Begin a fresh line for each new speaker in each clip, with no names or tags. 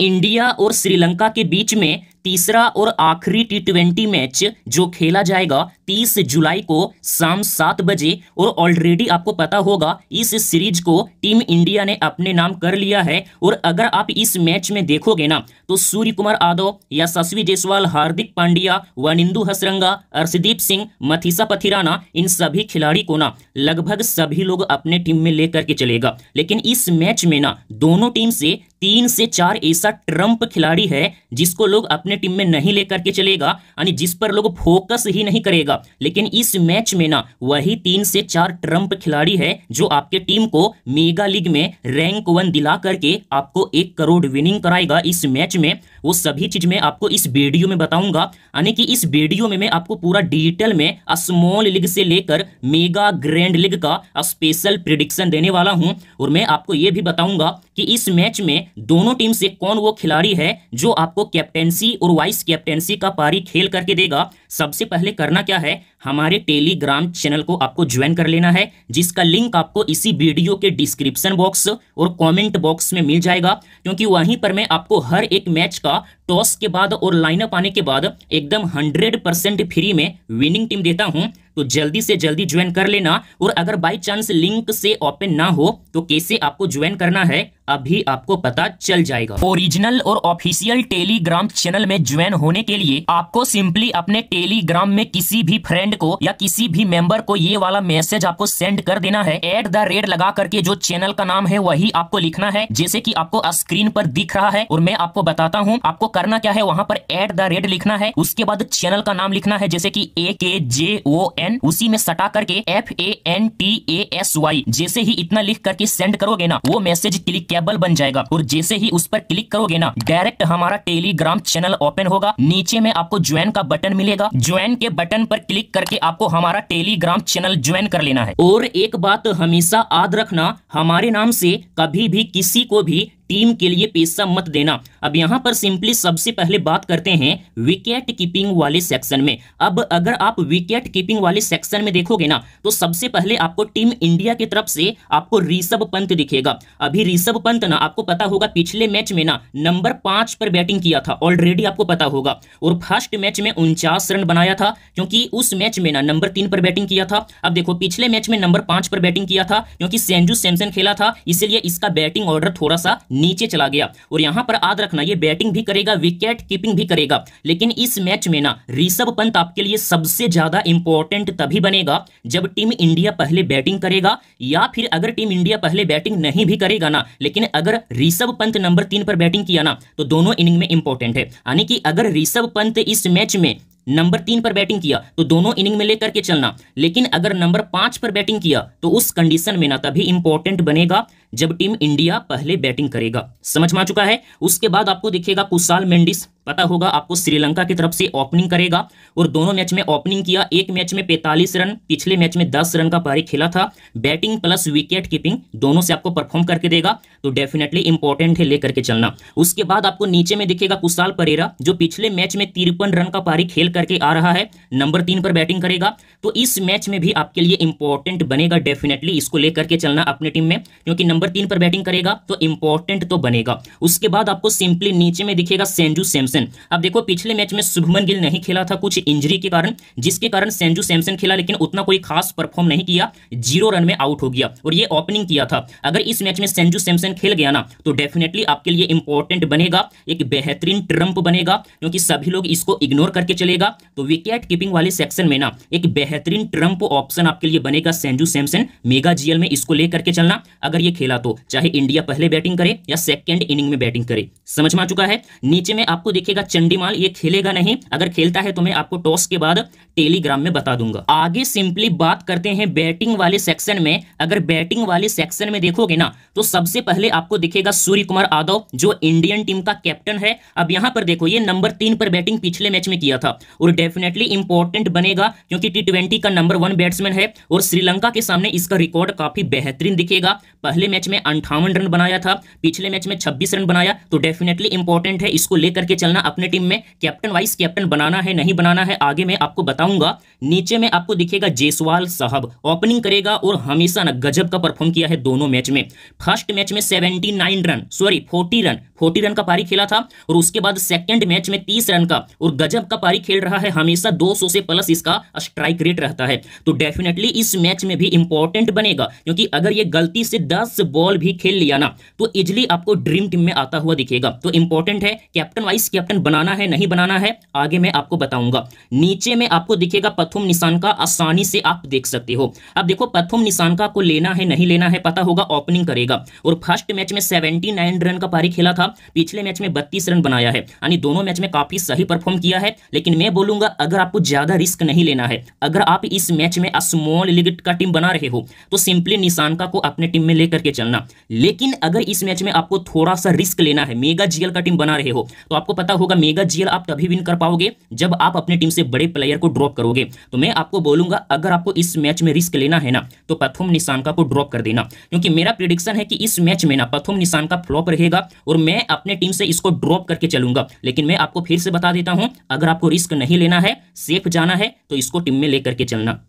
India और श्रीलंका के बीच में तीसरा और आखिरी टी ट्वेंटी मैच जो खेला जाएगा 30 जुलाई को शाम सात बजे और ऑलरेडी आपको पता होगा इस सीरीज को टीम इंडिया ने अपने नाम कर लिया है और अगर आप इस मैच में देखोगे ना तो सूर्य कुमार यादव यशस्वी जयसवाल हार्दिक पांड्या वनिंदु हसरंगा अर्षदीप सिंह मथिसा पथिराना इन सभी खिलाड़ी को ना लगभग सभी लोग अपने टीम में लेकर के चलेगा लेकिन इस मैच में ना दोनों टीम से तीन से चार ऐसा ट्रंप खिलाड़ी है जिसको लोग अपने टीम में नहीं लेकर के चलेगा यानी जिस पर लोग फोकस ही नहीं करेगा लेकिन इस मैच में ना वही तीन से चार ट्रंप खिलाड़ी है जो आपके टीम को मेगा लीग में रैंक वन दिला करके आपको एक करोड़ विनिंग कराएगा इस मैच में वो सभी चीज में आपको इस वीडियो में बताऊंगा यानी कि इस वीडियो में मैं आपको पूरा डिटेल में स्मॉल लीग से लेकर मेगा ग्रैंड लीग का स्पेशल प्रिडिक्शन देने वाला हूं और मैं आपको ये भी बताऊंगा कि इस मैच में दोनों टीम से कौन वो खिलाड़ी है जो आपको कैप्टेंसी और वाइस कैप्टेंसी का पारी खेल करके देगा सबसे पहले करना क्या है हमारे टेलीग्राम चैनल को आपको ज्वाइन कर लेना है जिसका लिंक आपको इसी वीडियो के डिस्क्रिप्शन बॉक्स और कमेंट बॉक्स में मिल जाएगा क्योंकि वहीं पर मैं आपको हर एक मैच का टॉस के बाद और लाइनअप आने के बाद एकदम 100 परसेंट फ्री में विनिंग टीम देता हूं तो जल्दी से जल्दी ज्वाइन कर लेना और अगर बाई चांस लिंक से ओपन ना हो तो कैसे आपको ज्वाइन करना है अभी आपको पता चल जाएगा ओरिजिनल और ऑफिशियल टेलीग्राम चैनल में ज्वाइन होने के लिए आपको सिंपली अपने टेलीग्राम में किसी भी फ्रेंड फ्रेंड को या किसी भी मेंबर को ये वाला मैसेज आपको सेंड कर देना है एट द रेट लगा करके जो चैनल का नाम है वही आपको लिखना है जैसे की आपको स्क्रीन पर दिख रहा है और मैं आपको बताता हूँ आपको करना क्या है वहाँ पर एट द रेट लिखना है उसके बाद चैनल का नाम लिखना है जैसे की ए के जे ओ एन उसी में सटा करके F A N T A S Y जैसे ही इतना लिख करके सेंड करोगे ना वो मैसेज क्लिक केबल बन जाएगा और जैसे ही उस पर क्लिक करोगे ना डायरेक्ट हमारा टेलीग्राम चैनल ओपन होगा नीचे में आपको ज्वाइन का बटन मिलेगा ज्वाइन के बटन पर क्लिक कर करके आपको हमारा टेलीग्राम चैनल ज्वाइन कर लेना है और एक बात हमेशा याद रखना हमारे नाम से कभी भी किसी को भी टीम के लिए पैसा मत देना अब यहाँ पर सिंपली सबसे पहले बात करते हैं विकेट कीपिंग वाले सेक्शन में अब अगर आप विकेट कीपिंग वाले सेक्शन में देखोगे ना तो सबसे पहले आपको टीम इंडिया की तरफ से आपको ऋषभ पंत दिखेगा अभी ऋषभ पंत ना आपको पता होगा पिछले मैच में ना नंबर पांच पर बैटिंग किया था ऑलरेडी आपको पता होगा और फर्स्ट मैच में उनचास रन बनाया था क्योंकि उस मैच में ना नंबर तीन पर बैटिंग किया था अब देखो पिछले मैच में नंबर पांच पर बैटिंग किया था क्योंकि सेंजू सैमसन खेला था इसीलिए इसका बैटिंग ऑर्डर थोड़ा सा नीचे चला गया और यहां पर याद रखना ये बैटिंग भी करेगा विकेट कीपिंग भी करेगा लेकिन इस मैच में ना ऋषभ पंत आपके लिए सबसे ज्यादा इंपॉर्टेंट तभी बनेगा जब टीम इंडिया पहले बैटिंग करेगा या फिर अगर टीम इंडिया पहले बैटिंग नहीं भी करेगा ना लेकिन अगर ऋषभ पंत नंबर तीन पर बैटिंग किया ना तो दोनों इनिंग में इंपॉर्टेंट है यानी कि अगर ऋषभ पंत इस मैच में नंबर तीन पर बैटिंग किया तो दोनों इनिंग में लेकर के चलना लेकिन अगर नंबर पांच पर बैटिंग किया तो उस कंडीशन में ना तभी इंपॉर्टेंट बनेगा जब टीम इंडिया पहले बैटिंग करेगा समझ में आ चुका है उसके बाद आपको दिखेगा कुशाल मेंडिस पता होगा आपको श्रीलंका की तरफ से ओपनिंग करेगा और दोनों मैच में ओपनिंग किया एक मैच में 45 रन पिछले मैच में 10 रन का पारी खेला था बैटिंग प्लस विकेट कीपिंग दोनों से आपको परफॉर्म करके देगा तो डेफिनेटली इंपॉर्टेंट है लेकर के चलना उसके बाद आपको नीचे में दिखेगा कुशाल परेरा जो पिछले मैच में तिरपन रन का पारी खेल करके आ रहा है नंबर तीन पर बैटिंग करेगा तो इस मैच में भी आपके लिए इंपॉर्टेंट बनेगा डेफिनेटली इसको लेकर के चलना अपने टीम में क्योंकि नंबर तीन पर बैटिंग करेगा तो इंपॉर्टेंट तो बनेगा उसके बाद आपको सिंपली नीचे में दिखेगा सेंजू सैमसन सैमसन अब देखो पिछले मैच में शुभमन गिल नहीं खेला था कुछ इंजरी के कारण जिसके कारण सेंजू सैमसन खेला लेकिन उतना कोई खास परफॉर्म नहीं किया जीरो रन में आउट हो गया और ये ओपनिंग किया था अगर इस मैच में सेंजू सैमसन खेल गया ना तो डेफिनेटली आपके लिए इंपॉर्टेंट बनेगा एक बेहतरीन ट्रंप बनेगा क्योंकि सभी लोग इसको इग्नोर करके चलेगा तो विकेट कीपिंग वाले सेक्शन में ना एक बेहतरीन ट्रंप ऑप्शन आपके लिए बनेगा सेंजू सैमसन मेगा जीएल में इसको लेकर के चलना अगर ये खेला तो चाहे इंडिया पहले बैटिंग करे या सेकेंड इनिंग में बैटिंग करे समझ में आ चुका है नीचे में आपको देखिएगा चंडीमाल ये खेलेगा नहीं अगर खेलता है तो मैं आपको टॉस के बाद टेलीग्राम में बता दूंगा आगे सिंपली बात करते हैं बैटिंग वाले सेक्शन में अगर बैटिंग वाले सेक्शन में देखोगे ना तो सबसे पहले आपको दिखेगा सूर्य कुमार यादव जो इंडियन टीम का कैप्टन है अब यहां पर देखो ये नंबर तीन पर बैटिंग पिछले मैच में किया था और डेफिनेटली इंपॉर्टेंट बनेगा क्योंकि टी का नंबर वन बैट्समैन है और श्रीलंका के सामने इसका रिकॉर्ड काफी बेहतरीन दिखेगा पहले मैच में अंठावन रन बनाया था पिछले मैच में छब्बीस रन बनाया तो डेफिनेटली इंपॉर्टेंट है इसको लेकर के चलना डालना अपने टीम में कैप्टन वाइस कैप्टन बनाना है नहीं बनाना है आगे मैं आपको बताऊंगा नीचे में आपको दिखेगा जेसवाल साहब ओपनिंग करेगा और हमेशा ना गजब का परफॉर्म किया है दोनों मैच में फर्स्ट मैच में seventy run sorry forty run forty run का पारी खेला था और उसके बाद सेकेंड मैच में तीस रन का और गजब का पारी खेल रहा है हमेशा दो से प्लस इसका स्ट्राइक रेट रहता है तो डेफिनेटली इस मैच में भी इंपॉर्टेंट बनेगा क्योंकि अगर ये गलती से 10 बॉल भी खेल लिया ना तो इजली आपको ड्रीम टीम में आता हुआ दिखेगा तो इंपॉर्टेंट है कैप्टन वाइस कैप्टन कैप्टन बनाना है नहीं बनाना है आगे मैं आपको बताऊंगा नीचे में आपको दिखेगा प्रथम निशान का आसानी से आप देख सकते हो अब देखो प्रथम निशान का आपको लेना है नहीं लेना है पता होगा ओपनिंग करेगा और फर्स्ट मैच में सेवेंटी रन का पारी खेला था पिछले मैच में बत्तीस रन बनाया है यानी दोनों मैच में काफी सही परफॉर्म किया है लेकिन मैं बोलूंगा अगर आपको ज्यादा रिस्क नहीं लेना है अगर आप इस मैच में स्मॉल लीग का टीम बना रहे हो तो सिंपली निशान का को अपने टीम में लेकर के चलना लेकिन अगर इस मैच में आपको थोड़ा सा रिस्क लेना है मेगा जीएल का टीम बना रहे हो तो आपको पता होगा मेगा जीएल आप तभी विन कर पाओगे जब आप अपने टीम से बड़े प्लेयर को ड्रॉप करोगे तो मैं आपको बोलूंगा अगर आपको इस मैच में रिस्क लेना है ना तो पथुम निशानका को ड्रॉप कर देना क्योंकि मेरा प्रिडिक्शन है कि इस मैच में ना पथुम निशानका फ्लॉप रहेगा और मैं अपने टीम से इसको ड्रॉप करके चलूंगा लेकिन मैं आपको फिर से बता देता हूं अगर आपको रिस्क नहीं लेना है सेफ जाना है तो इसको टीम में लेकर के चलना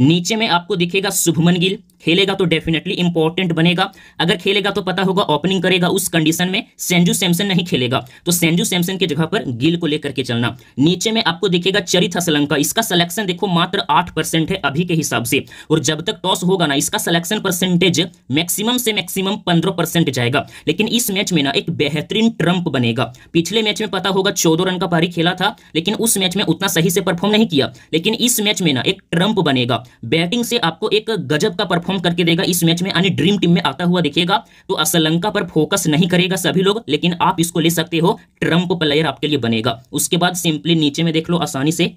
नीचे में आपको दिखेगा शुभमन गिल खेलेगा तो डेफिनेटली इंपॉर्टेंट बनेगा अगर खेलेगा तो पता होगा ओपनिंग करेगा उस कंडीशन में सेंजू सैमसन नहीं खेलेगा तो सेंजू सैमसन की जगह पर गिल को लेकर के चलना नीचे में आपको देखेगा चरित हसलंका इसका सिलेक्शन देखो मात्र आठ है अभी के हिसाब से और जब तक टॉस होगा ना इसका सिलेक्शन परसेंटेज मैक्सिमम से मैक्सिमम पंद्रह जाएगा लेकिन इस मैच में ना एक बेहतरीन ट्रंप बनेगा पिछले मैच में पता होगा चौदह रन का पारी खेला था लेकिन उस मैच में उतना सही से परफॉर्म नहीं किया लेकिन इस मैच में ना एक ट्रंप बनेगा बैटिंग से आपको एक गजब का परफॉर्म परफॉर्म करके देगा इस मैच में यानी ड्रीम टीम में आता हुआ देखिएगा तो श्रीलंका पर फोकस नहीं करेगा सभी लोग लेकिन आप इसको ले सकते हो ट्रंप प्लेयर आपके लिए बनेगा उसके बाद सिंपली नीचे में देख लो आसानी से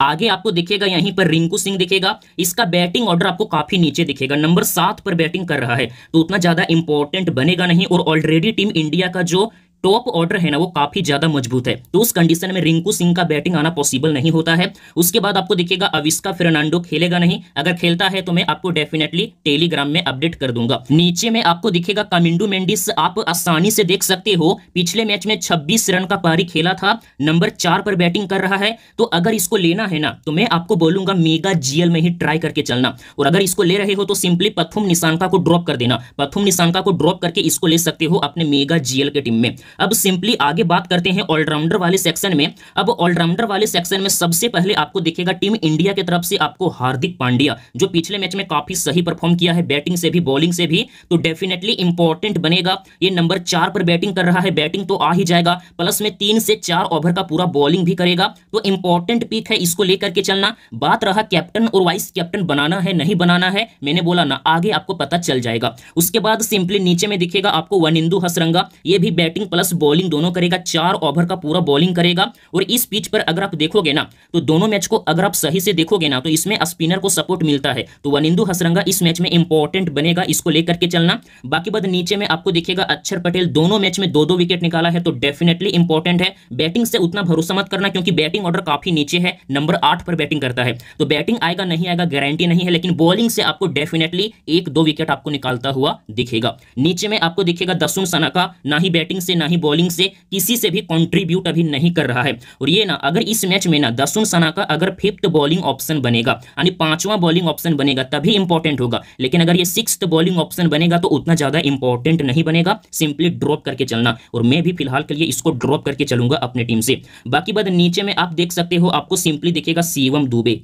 आगे आपको दिखेगा यहीं पर रिंकू सिंह दिखेगा इसका बैटिंग ऑर्डर आपको काफी नीचे दिखेगा नंबर सात पर बैटिंग कर रहा है तो उतना ज्यादा इंपॉर्टेंट बनेगा नहीं और ऑलरेडी टीम इंडिया का जो टॉप ऑर्डर है ना वो काफी ज्यादा मजबूत है तो उस कंडीशन में रिंकू सिंह का बैटिंग आना पॉसिबल नहीं होता है उसके बाद आपको देखिएगा अविस्का फर्नांडो खेलेगा नहीं अगर खेलता है तो मैं आपको डेफिनेटली टेलीग्राम में अपडेट कर दूंगा नीचे में आपको दिखेगा कमिंडू मेंडिस आप आसानी से देख सकते हो पिछले मैच में छब्बीस रन का पारी खेला था नंबर चार पर बैटिंग कर रहा है तो अगर इसको लेना है ना तो मैं आपको बोलूंगा मेगा जीएल में ही ट्राई करके चलना और अगर इसको ले रहे हो तो सिंपली पथुम निशानका को ड्रॉप कर देना पथुम निशानका को ड्रॉप करके इसको ले सकते हो अपने मेगा जीएल के टीम में अब सिंपली आगे बात करते हैं ऑलराउंडर वाले सेक्शन में अब ऑलराउंडर वाले सेक्शन में सबसे पहले आपको दिखेगा टीम इंडिया की तरफ से आपको हार्दिक पांड्या जो पिछले मैच में काफी सही परफॉर्म किया है बैटिंग से भी बॉलिंग से भी तो डेफिनेटली इंपॉर्टेंट बनेगा ये नंबर चार पर बैटिंग कर रहा है बैटिंग तो आ ही जाएगा प्लस में तीन से चार ओवर का पूरा बॉलिंग भी करेगा तो इंपॉर्टेंट पिक है इसको लेकर के चलना बात रहा कैप्टन और वाइस कैप्टन बनाना है नहीं बनाना है मैंने बोला ना आगे आपको पता चल जाएगा उसके बाद सिंपली नीचे में दिखेगा आपको वनिंदु हसरंगा ये भी बैटिंग प्लस प्लस बॉलिंग दोनों करेगा चार ओवर का पूरा बॉलिंग करेगा और इस पिच पर अगर आप देखोगे ना तो दोनों मैच को अगर आप सही से देखोगे ना तो इसमें स्पिनर को सपोर्ट मिलता है तो वनिंदु हसरंगा इस मैच में इंपॉर्टेंट बनेगा इसको लेकर के चलना बाकी बात नीचे में आपको देखेगा अक्षर पटेल दोनों मैच में दो दो विकेट निकाला है तो डेफिनेटली इंपॉर्टेंट है बैटिंग से उतना भरोसा मत करना क्योंकि बैटिंग ऑर्डर काफी नीचे है नंबर आठ पर बैटिंग करता है तो बैटिंग आएगा नहीं आएगा गारंटी नहीं है लेकिन बॉलिंग से आपको डेफिनेटली एक दो विकेट आपको निकालता हुआ दिखेगा नीचे में आपको दिखेगा दसुन सना का ना ही बैटिंग से ना ही बॉलिंग से किसी से भी कॉन्ट्रीब्यूट अभी नहीं कर रहा है और ये ना अगर इस मैच में ना दसुन सना का अगर फिफ्थ बॉलिंग ऑप्शन बनेगा यानी पांचवा बॉलिंग ऑप्शन बनेगा तभी इंपॉर्टेंट होगा लेकिन अगर ये सिक्स बॉलिंग ऑप्शन बनेगा तो उतना ज़्यादा इंपॉर्टेंट नहीं बनेगा सिंपली ड्रॉप करके चलना और मैं भी फिलहाल के लिए इसको ड्रॉप करके चलूंगा अपने टीम से बाकी बात नीचे में आप देख सकते हो आपको सिंपली दिखेगा सीवम दुबे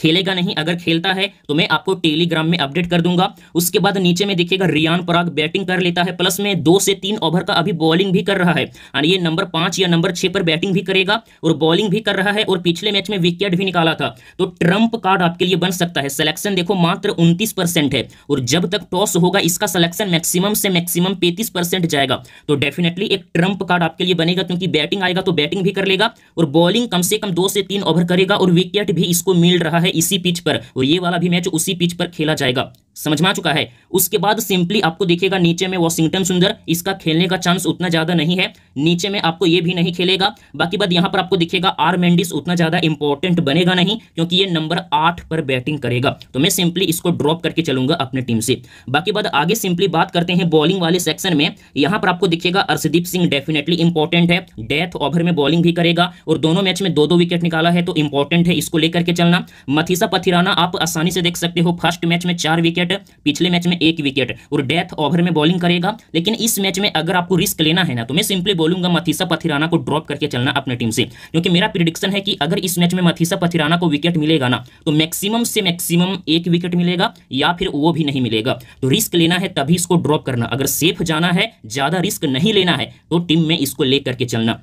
खेलेगा नहीं अगर खेलता है तो मैं आपको टेलीग्राम में अपडेट कर दूंगा उसके बाद नीचे में देखिएगा रियान पराग बैटिंग कर लेता है प्लस में दो से तीन ओवर का अभी बॉलिंग भी कर रहा है और ये नंबर पांच या नंबर छह पर बैटिंग भी करेगा और बॉलिंग भी कर रहा है और पिछले मैच में विकेट भी निकाला था तो ट्रंप कार्ड आपके लिए बन सकता है सिलेक्शन देखो मात्र उनतीस है और जब तक टॉस होगा इसका सिलेक्शन मैक्सिमम से मैक्सिमम पैंतीस जाएगा तो डेफिनेटली एक ट्रंप कार्ड आपके लिए बनेगा क्योंकि बैटिंग आएगा तो बैटिंग भी कर लेगा और बॉलिंग कम से कम दो से तीन ओवर करेगा और विकेट भी इसको मिल रहा है है इसी पिच पर और ये वाला भी मैच उसी पिच पर खेला जाएगा समझ में आ चुका है उसके बाद सिंपली आपको देखिएगा नीचे में वॉशिंगटन सुंदर इसका खेलने का चांस उतना ज्यादा नहीं है नीचे में आपको ये भी नहीं खेलेगा बाकी बात यहां पर आपको देखिएगा आर मेंडिस उतना ज्यादा इंपॉर्टेंट बनेगा नहीं क्योंकि ये नंबर आठ पर बैटिंग करेगा तो मैं सिंपली इसको ड्रॉप करके चलूंगा अपने टीम से बाकी बात आगे सिंपली बात करते हैं बॉलिंग वाले सेक्शन में यहां पर आपको दिखेगा अर्षदीप सिंह डेफिनेटली इंपॉर्टेंट है डेथ ओवर में बॉलिंग भी करेगा और दोनों मैच में दो दो विकेट निकाला है तो इंपॉर्टेंट है इसको लेकर के चलना मथीसा पथिराना आप आसानी से देख सकते हो फर्स्ट मैच में चार विकेट विकेट पिछले मैच में एक विकेट और डेथ ओवर में बॉलिंग करेगा लेकिन इस मैच में अगर आपको रिस्क लेना है ना तो मैं सिंपली बोलूंगा मथीसा पथिराना को ड्रॉप करके चलना अपने टीम से क्योंकि मेरा प्रिडिक्शन है कि अगर इस मैच में मथीसा पथिराना को विकेट मिलेगा ना तो मैक्सिमम से मैक्सिमम एक विकेट मिलेगा या फिर वो भी नहीं मिलेगा तो रिस्क लेना है तभी इसको ड्रॉप करना अगर सेफ जाना है ज़्यादा रिस्क नहीं लेना है तो टीम में इसको लेकर के चलना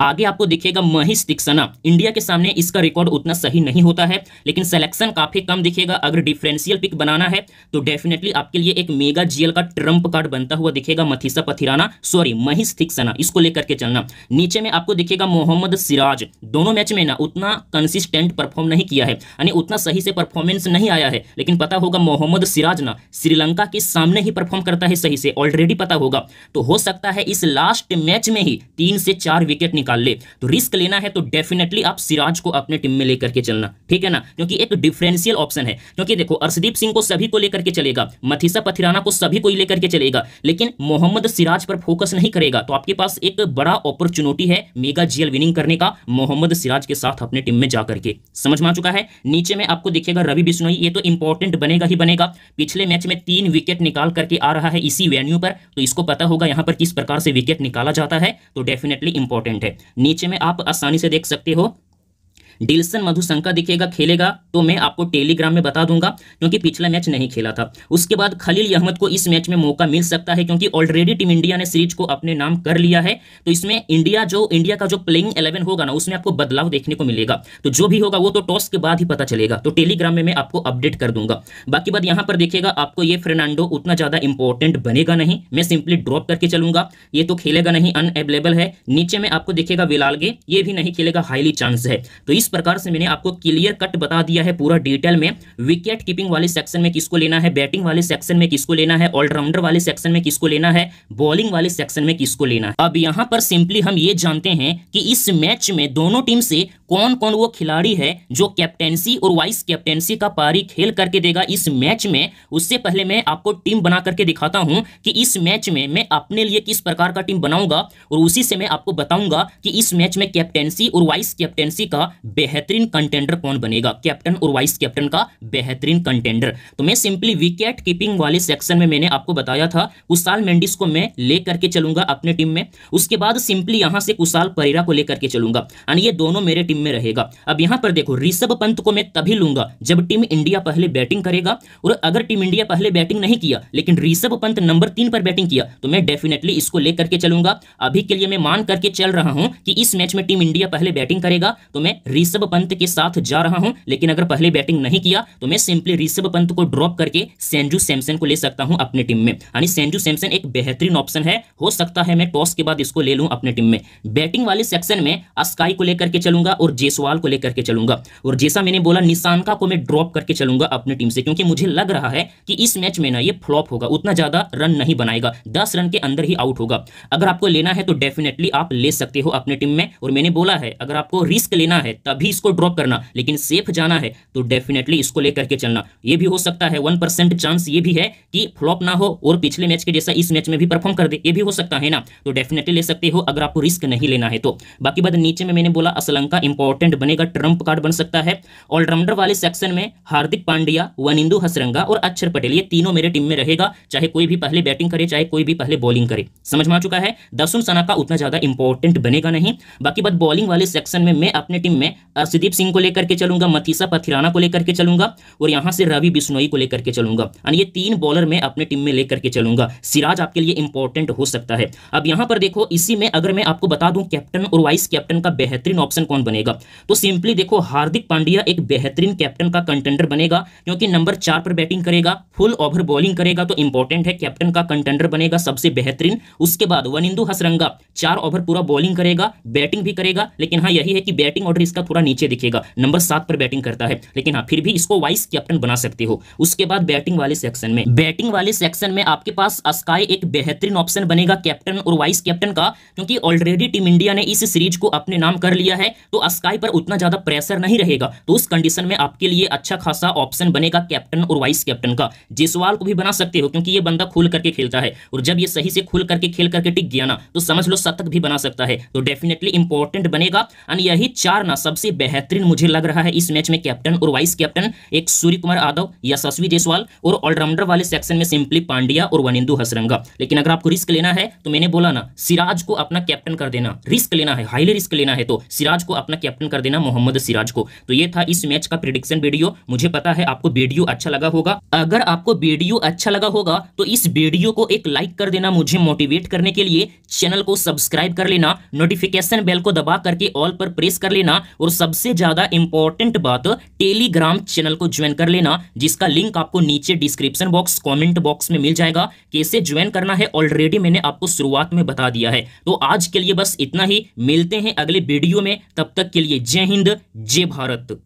आगे आपको दिखेगा महिश दिक्सना इंडिया के सामने इसका रिकॉर्ड उतना सही नहीं होता है लेकिन सिलेक्शन काफी कम दिखेगा अगर डिफरेंशियल पिक बनाना है तो डेफिनेटली आपके लिए एक मेगा जीएल का ट्रंप कार्ड बनता हुआ दिखेगा मथिसा पथिराना सॉरी महिश दिक्सना इसको लेकर के चलना नीचे में आपको दिखेगा मोहम्मद सिराज दोनों मैच में ना उतना कंसिस्टेंट परफॉर्म नहीं किया है यानी उतना सही से परफॉर्मेंस नहीं आया है लेकिन पता होगा मोहम्मद सिराज ना श्रीलंका के सामने ही परफॉर्म करता है सही से ऑलरेडी पता होगा तो हो सकता है इस लास्ट मैच में ही तीन से चार विकेट टारगेट निकाल ले तो रिस्क लेना है तो डेफिनेटली आप सिराज को अपने टीम में लेकर के चलना ठीक है ना क्योंकि एक डिफरेंशियल ऑप्शन है क्योंकि देखो अर्शदीप सिंह को सभी को लेकर के चलेगा मथिसा पथिराना को सभी को लेकर के चलेगा लेकिन मोहम्मद सिराज पर फोकस नहीं करेगा तो आपके पास एक बड़ा अपॉर्चुनिटी है मेगा जीएल विनिंग करने का मोहम्मद सिराज के साथ अपने टीम में जाकर के समझ में आ चुका है नीचे में आपको दिखेगा रवि बिश्नोई ये तो इंपॉर्टेंट बनेगा ही बनेगा पिछले मैच में तीन विकेट निकाल करके आ रहा है इसी वेन्यू पर तो इसको पता होगा यहां पर किस प्रकार से विकेट निकाला जाता है तो डेफिनेटली इंपॉर्टेंट है नीचे में आप आसानी से देख सकते हो डिल्सन मधुशंका दिखेगा खेलेगा तो मैं आपको टेलीग्राम में बता दूंगा क्योंकि पिछला मैच नहीं खेला था उसके बाद खलील अहमद को इस मैच में मौका मिल सकता है क्योंकि ऑलरेडी टीम इंडिया ने सीरीज को अपने नाम कर लिया है तो इसमें इंडिया जो इंडिया का जो प्लेइंग एलेवन होगा ना उसमें आपको बदलाव देखने को मिलेगा तो जो भी होगा वो तो टॉस के बाद ही पता चलेगा तो टेलीग्राम में मैं आपको अपडेट कर दूंगा बाकी बात यहां पर देखिएगा आपको ये फर्नांडो उतना ज़्यादा इंपॉर्टेंट बनेगा नहीं मैं सिंपली ड्रॉप करके चलूंगा ये तो खेलेगा नहीं अनएवेलेबल है नीचे में आपको देखेगा विलालगे ये भी नहीं खेलेगा हाईली चांस है तो इस प्रकार से मैंने आपको क्लियर कट बता दिया है पूरा डिटेल में विकेट कीपिंग वाले सेक्शन में किसको लेना है बैटिंग वाले सेक्शन में किसको लेना है ऑलराउंडर वाले सेक्शन में किसको लेना है बॉलिंग वाले सेक्शन में किसको लेना है अब यहाँ पर सिंपली हम ये जानते हैं कि इस मैच में दोनों टीम से कौन कौन वो खिलाड़ी है जो कैप्टेंसी और वाइस कैप्टेंसी का पारी खेल करके देगा इस मैच में उससे पहले मैं आपको टीम बना करके दिखाता हूं कि इस मैच में मैं अपने लिए किस प्रकार का टीम बनाऊंगा और उसी से मैं आपको बताऊंगा कि इस मैच में कैप्टेंसी और वाइस कैप्टेंसी का बेहतरीन कंटेंडर कौन बनेगा कैप्टन और वाइस कैप्टन का बेहतरीन कंटेंडर तो मैं सिंपली विकेट कीपिंग वाले सेक्शन में मैंने आपको बताया था कुशाल मेंडिस को मैं ले करके चलूंगा अपने टीम में उसके बाद सिंपली यहां से कुशाल परेरा को लेकर के चलूंगा एंड ये दोनों मेरे टीम में रहेगा अब यहां पर देखो ऋषभ पंत को मैं तभी लूंगा जब टीम इंडिया पहले बैटिंग करेगा और अगर टीम इंडिया पहले बैटिंग नहीं किया लेकिन ऋषभ पंत नंबर तीन पर बैटिंग किया तो मैं डेफिनेटली इसको लेकर के चलूंगा अभी के लिए मैं मान करके चल रहा हूं कि इस मैच में टीम इंडिया पहले बैटिंग करेगा तो मैं ऋषभ पंत के साथ जा रहा हूं लेकिन अगर पहले बैटिंग नहीं किया तो मैं सिंपली ऋषभ पंत को ड्रॉप करके सेंजू सैमसन को ले सकता हूं अपने टीम में यानी सेंजू सैमसन एक बेहतरीन ऑप्शन है हो सकता है मैं टॉस के बाद इसको ले लूँ अपने टीम में बैटिंग वाले सेक्शन में अस्काई को लेकर के चलूंगा और जेसवाल को लेकर के चलूंगा और जैसा मैंने बोला निशानका को मैं ड्रॉप करके चलूंगा अपनी टीम से क्योंकि मुझे लग रहा है कि इस मैच में ना ये फ्लॉप होगा उतना ज्यादा रन नहीं बनाएगा दस रन के अंदर ही आउट होगा अगर आपको लेना है तो डेफिनेटली आप ले सकते हो अपने टीम में और मैंने बोला है अगर आपको रिस्क लेना है तब तभी इसको ड्रॉप करना लेकिन सेफ जाना है तो डेफिनेटली इसको लेकर के चलना ये भी हो सकता है वन परसेंट चांस ये भी है कि फ्लॉप ना हो और पिछले मैच के जैसा इस मैच में भी परफॉर्म कर दे ये भी हो सकता है ना तो डेफिनेटली ले सकते हो अगर आपको रिस्क नहीं लेना है तो बाकी बात नीचे में मैंने बोला असलंका इंपॉर्टेंट बनेगा ट्रंप कार्ड बन सकता है ऑलराउंडर वाले सेक्शन में हार्दिक पांड्या वनिंदु हसरंगा और अक्षर पटेल ये तीनों मेरे टीम में रहेगा चाहे कोई भी पहले बैटिंग करे चाहे कोई भी पहले बॉलिंग करे समझ में आ चुका है दसुन सना का उतना ज्यादा इंपॉर्टेंट बनेगा नहीं बाकी बात बॉलिंग वाले सेक्शन में मैं अपने टीम में सुदीप सिंह को लेकर के चलूंगा मथीसा पथिराना को लेकर के चलूंगा और यहां से रवि बिश्नोई को लेकर के चलूंगा ये तीन बॉलर मैं अपने टीम में लेकर के चलूंगा सिराज आपके लिए इंपॉर्टेंट हो सकता है अब यहां पर देखो इसी में अगर मैं आपको बता दूं कैप्टन और वाइस कैप्टन का बेहतरीन ऑप्शन कौन बनेगा तो सिंपली देखो हार्दिक पांड्या एक बेहतरीन कैप्टन का कंटेंडर बनेगा क्योंकि नंबर चार पर बैटिंग करेगा फुल ओवर बॉलिंग करेगा तो इंपॉर्टेंट है कैप्टन का कंटेंडर बनेगा सबसे बेहतरीन उसके बाद वनिंदू हसरंगा चार ओवर पूरा बॉलिंग करेगा बैटिंग भी करेगा लेकिन हाँ यही है कि बैटिंग ऑर्डर इसका पूरा नीचे दिखेगा नंबर सात पर बैटिंग करता है लेकिन हाँ फिर भी इसको वाइस कैप्टन बना सकते हो उसके बाद बैटिंग वाले सेक्शन में बैटिंग वाले सेक्शन में आपके पास अस्काई एक बेहतरीन ऑप्शन बनेगा कैप्टन और वाइस कैप्टन का क्योंकि ऑलरेडी टीम इंडिया ने इस सीरीज को अपने नाम कर लिया है तो अस्काई पर उतना ज्यादा प्रेशर नहीं रहेगा तो उस कंडीशन में आपके लिए अच्छा खासा ऑप्शन बनेगा कैप्टन और वाइस कैप्टन का जिसवाल को भी बना सकते हो क्योंकि ये बंदा खुल करके खेलता है और जब ये सही से खुल करके खेल करके टिक गया ना तो समझ लो शतक भी बना सकता है तो डेफिनेटली इंपॉर्टेंट बनेगा एंड यही चार ना सबसे सबसे बेहतरीन मुझे लग रहा है इस मैच में कैप्टन और वाइस कैप्टन एक सूर्य कुमार यादव यशस्वी जयसवाल और ऑलराउंडर वाले सेक्शन में सिंपली पांड्या और वनिंदु हसरंगा लेकिन अगर आपको रिस्क लेना है तो मैंने बोला ना सिराज को अपना कैप्टन कर देना रिस्क लेना है हाईली रिस्क लेना है तो सिराज को अपना कैप्टन कर देना मोहम्मद सिराज को तो ये था इस मैच का प्रिडिक्शन वीडियो मुझे पता है आपको वीडियो अच्छा लगा होगा अगर आपको वीडियो अच्छा लगा होगा तो इस वीडियो को एक लाइक कर देना मुझे मोटिवेट करने के लिए चैनल को सब्सक्राइब कर लेना नोटिफिकेशन बेल को दबा करके ऑल पर प्रेस कर लेना और सबसे ज़्यादा इंपॉर्टेंट बात टेलीग्राम चैनल को ज्वाइन कर लेना जिसका लिंक आपको नीचे डिस्क्रिप्शन बॉक्स कमेंट बॉक्स में मिल जाएगा कैसे ज्वाइन करना है ऑलरेडी मैंने आपको शुरुआत में बता दिया है तो आज के लिए बस इतना ही मिलते हैं अगले वीडियो में तब तक के लिए जय हिंद जय भारत